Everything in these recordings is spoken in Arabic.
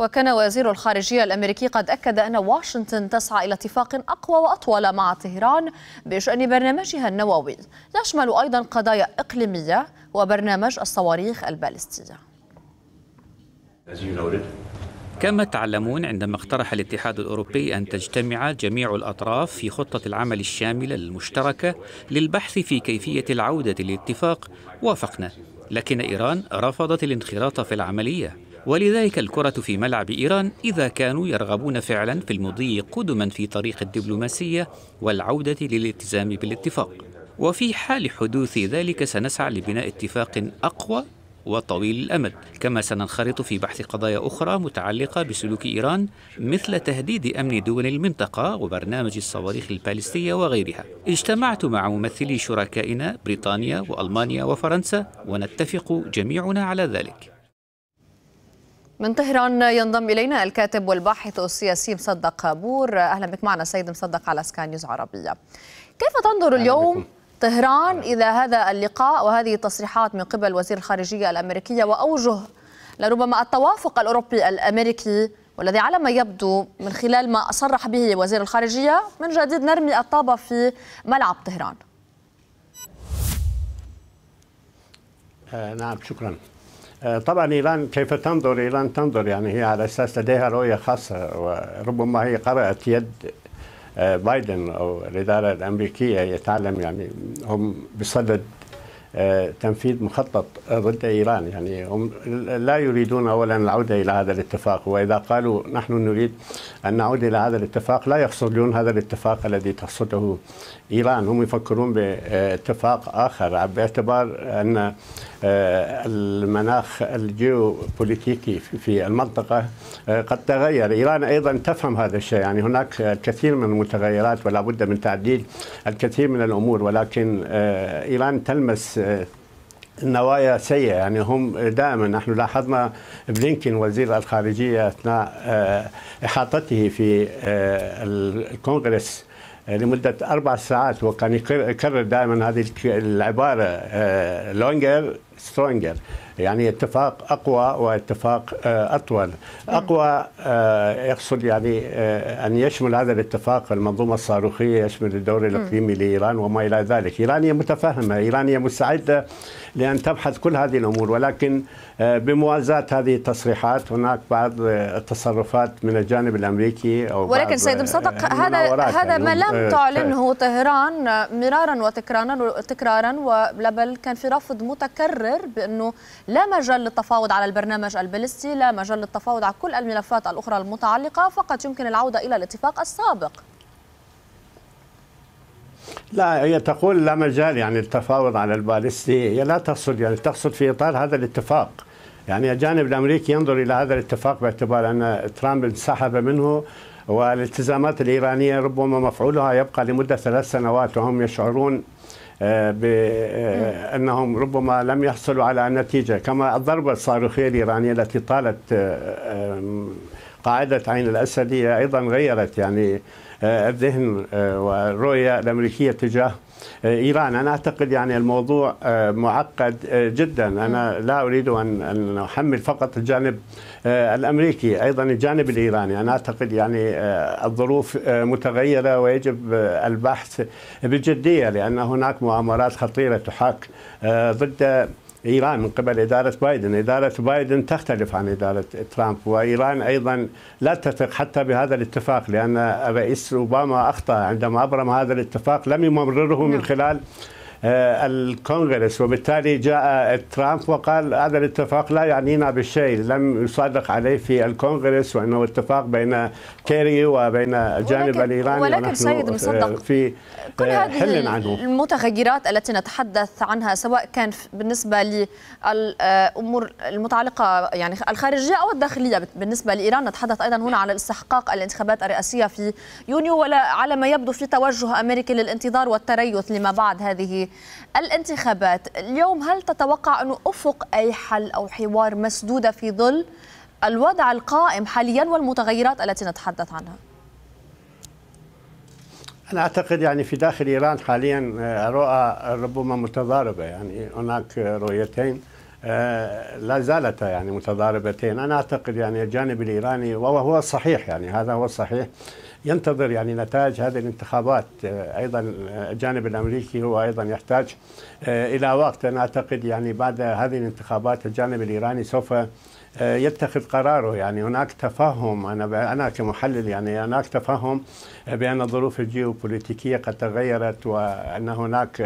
وكان وزير الخارجية الأمريكي قد أكد أن واشنطن تسعى إلى اتفاق أقوى وأطول مع طهران بشأن برنامجها النووي يشمل أيضا قضايا إقليمية وبرنامج الصواريخ البالستية كما تعلمون عندما اقترح الاتحاد الاوروبي ان تجتمع جميع الاطراف في خطه العمل الشامله المشتركه للبحث في كيفيه العوده للاتفاق وافقنا لكن ايران رفضت الانخراط في العمليه ولذلك الكرة في ملعب إيران إذا كانوا يرغبون فعلا في المضي قدما في طريق الدبلوماسية والعودة للالتزام بالاتفاق وفي حال حدوث ذلك سنسعى لبناء اتفاق أقوى وطويل الامد، كما سننخرط في بحث قضايا اخرى متعلقه بسلوك ايران مثل تهديد امن دول المنطقه وبرنامج الصواريخ البالستيه وغيرها. اجتمعت مع ممثلي شركائنا بريطانيا والمانيا وفرنسا ونتفق جميعنا على ذلك. من طهران ينضم إلينا الكاتب والباحث السياسي مصدق قابور أهلا بك معنا سيد مصدق على سكاي نيوز عربية كيف تنظر اليوم طهران إلى هذا اللقاء وهذه التصريحات من قبل وزير الخارجية الأمريكية وأوجه لربما التوافق الأوروبي الأمريكي والذي على ما يبدو من خلال ما صرح به وزير الخارجية من جديد نرمي الطابة في ملعب طهران آه نعم شكرا آه، طبعا ايران كيف تنظر ايران تنظر يعني هي على اساس لديها رؤيه خاصه وربما هي قرات يد آه، بايدن او الاداره الامريكيه يتعلم يعني هم بصدد آه، تنفيذ مخطط ضد إيران يعني هم لا يريدون أولا العودة إلى هذا الاتفاق وإذا قالوا نحن نريد أن نعود إلى هذا الاتفاق لا يقصدون هذا الاتفاق الذي تقصده إيران هم يفكرون باتفاق آخر باعتبار أن آه، المناخ الجيوبوليتيكي في المنطقة آه، قد تغير إيران أيضا تفهم هذا الشيء يعني هناك الكثير من المتغيرات ولا بد من تعديل الكثير من الأمور ولكن إيران تلمس النوايا سيئة يعني هم دائما نحن لاحظنا بلينكين وزير الخارجية أثناء آه، إحاطته في آه، الكونغرس لمدة أربع ساعات وكان يكرر دائما هذه العبارة آه، لونجر سترونجر يعني اتفاق اقوى واتفاق آه، اطول اقوى آه، يقصد يعني آه، ان يشمل هذا الاتفاق المنظومه الصاروخيه يشمل الدور الاقليمي لايران وما الى ذلك ايران هي متفهمه ايران هي مستعده لان تبحث كل هذه الامور ولكن بموازاة هذه التصريحات هناك بعض التصرفات من الجانب الامريكي او ولكن سيد مصدق هذا هذا ما يعني. لم تعلنه طهران مرارا وتكرارا وتكرارا ولا بل كان في رفض متكرر مقرر بأنه لا مجال للتفاوض على البرنامج البلستي لا مجال للتفاوض على كل الملفات الأخرى المتعلقة فقط يمكن العودة إلى الاتفاق السابق لا هي تقول لا مجال يعني التفاوض على البالستي هي لا تقصد يعني تقصد في اطار هذا الاتفاق يعني الجانب الامريكي ينظر الى هذا الاتفاق باعتبار ان ترامب انسحب منه والالتزامات الايرانيه ربما مفعولها يبقى لمده ثلاث سنوات وهم يشعرون آه، بأنهم آه، ربما لم يحصلوا على نتيجة كما الضربة الصاروخية الإيرانية التي طالت آه، قاعدة عين الأسد هي أيضا غيرت يعني آه، الذهن آه، والرؤية الأمريكية تجاه آه، ايران انا اعتقد يعني الموضوع معقد جدا انا لا اريد ان احمل فقط الجانب الامريكي ايضا الجانب الايراني انا اعتقد يعني الظروف متغيره ويجب البحث بجديه لان هناك مؤامرات خطيره تحاك ضد إيران من قبل إدارة بايدن إدارة بايدن تختلف عن إدارة ترامب وإيران أيضا لا تثق حتى بهذا الاتفاق لأن الرئيس أوباما أخطأ عندما أبرم هذا الاتفاق لم يمرره من نعم. خلال آه، الكونغرس وبالتالي جاء ترامب وقال هذا الاتفاق لا يعنينا بالشيء لم يصادق عليه في الكونغرس وانه اتفاق بين كيري وبين الجانب ولكن الايراني ولكن سيد آه، مصدق في كل آه، هذه عنه. المتغيرات التي نتحدث عنها سواء كان بالنسبه للامور المتعلقه يعني الخارجيه او الداخليه بالنسبه لايران نتحدث ايضا هنا على الاستحقاق الانتخابات الرئاسيه في يونيو ولا على ما يبدو في توجه امريكي للانتظار والتريث لما بعد هذه الانتخابات اليوم هل تتوقع أن أفق أي حل أو حوار مسدودة في ظل الوضع القائم حاليا والمتغيرات التي نتحدث عنها أنا أعتقد يعني في داخل إيران حاليا آه، رؤى ربما متضاربة يعني هناك رؤيتين آه، لا زالتا يعني متضاربتين أنا أعتقد يعني الجانب الإيراني وهو صحيح يعني هذا هو الصحيح ينتظر يعني نتائج هذه الانتخابات آه، ايضا الجانب الامريكي هو ايضا يحتاج آه، الى وقت انا اعتقد يعني بعد هذه الانتخابات الجانب الايراني سوف يتخذ قراره يعني هناك تفهم انا انا كمحلل يعني هناك تفهم بان الظروف الجيوبوليتيكيه قد تغيرت وان هناك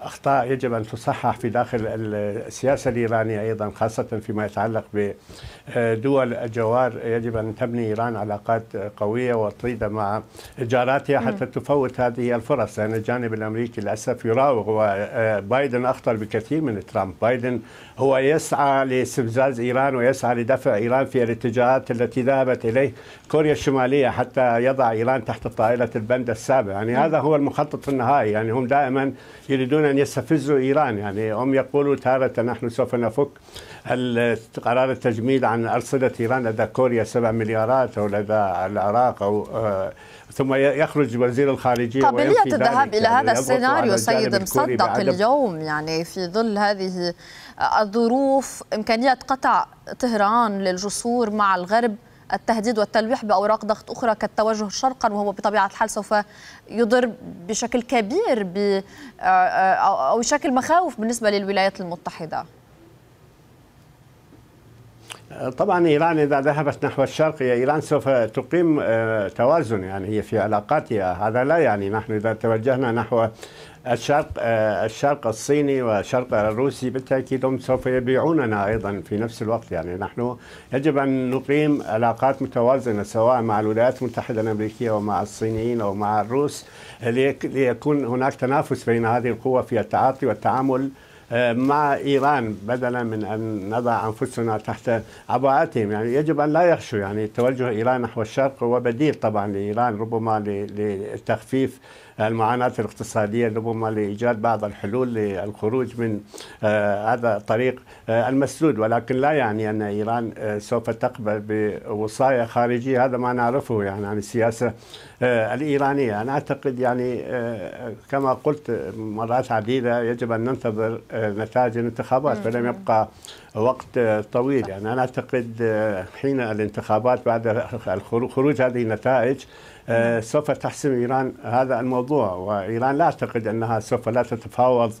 أخطاء يجب أن تصحح في داخل السياسة الإيرانية أيضا خاصة فيما يتعلق بدول الجوار يجب أن تبني إيران علاقات قوية وطيدة مع جاراتها حتى تفوت هذه الفرص لأن يعني الجانب الأمريكي للأسف يراوغ وبايدن أخطر بكثير من ترامب بايدن هو يسعى لاستفزاز إيران ويسعى لدفع إيران في الاتجاهات التي ذهبت إليه كوريا الشمالية حتى يضع إيران تحت طائلة البند السابع يعني هذا هو المخطط النهائي يعني هم دائما يريدون ان يستفزوا ايران يعني هم يقولوا تاره نحن سوف نفك قرار التجميل عن ارصده ايران لدى كوريا 7 مليارات او لدى العراق او آه، ثم يخرج وزير الخارجيه قابليه الذهاب الى هذا يعني السيناريو سيد مصدق اليوم يعني في ظل هذه الظروف امكانيه قطع طهران للجسور مع الغرب التهديد والتلويح باوراق ضغط اخرى كالتوجه شرقا وهو بطبيعه الحال سوف يضر بشكل كبير آه، آه، او يشكل مخاوف بالنسبه للولايات المتحده طبعا ايران اذا ذهبت نحو الشرق ايران سوف تقيم آه، توازن يعني هي في علاقاتها هذا لا يعني نحن اذا توجهنا نحو الشرق آه، الشرق الصيني والشرق الروسي بالتاكيد هم سوف يبيعوننا ايضا في نفس الوقت يعني نحن يجب ان نقيم علاقات متوازنه سواء مع الولايات المتحده الامريكيه ومع الصينيين او مع الروس ليكون هناك تنافس بين هذه القوى في التعاطي والتعامل آه، مع ايران بدلا من ان نضع انفسنا تحت عباءتهم يعني يجب ان لا يخشوا يعني توجه ايران نحو الشرق هو بديل طبعا لايران ربما لتخفيف المعاناة الاقتصادية ربما لإيجاد بعض الحلول للخروج من آه، هذا الطريق آه، المسدود ولكن لا يعني أن إيران آه، سوف تقبل بوصاية خارجية هذا ما نعرفه يعني عن السياسة الإيرانية أنا أعتقد يعني كما قلت مرات عديدة يجب أن ننتظر نتائج الانتخابات فلم يبقى وقت طويل يعني أنا أعتقد حين الانتخابات بعد خروج هذه النتائج آه، سوف تحسم إيران هذا الموضوع وإيران لا أعتقد أنها سوف لا تتفاوض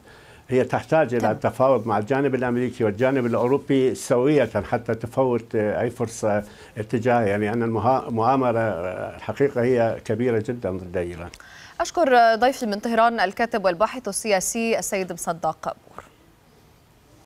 هي تحتاج إلى التفاوض مع الجانب الأمريكي والجانب الأوروبي سوية حتى تفوت آه، أي فرصة اتجاهها يعني أن المؤامرة آه، الحقيقة هي كبيرة جدا ضد إيران أشكر ضيفي من طهران الكاتب والباحث السياسي السيد مصدق بور.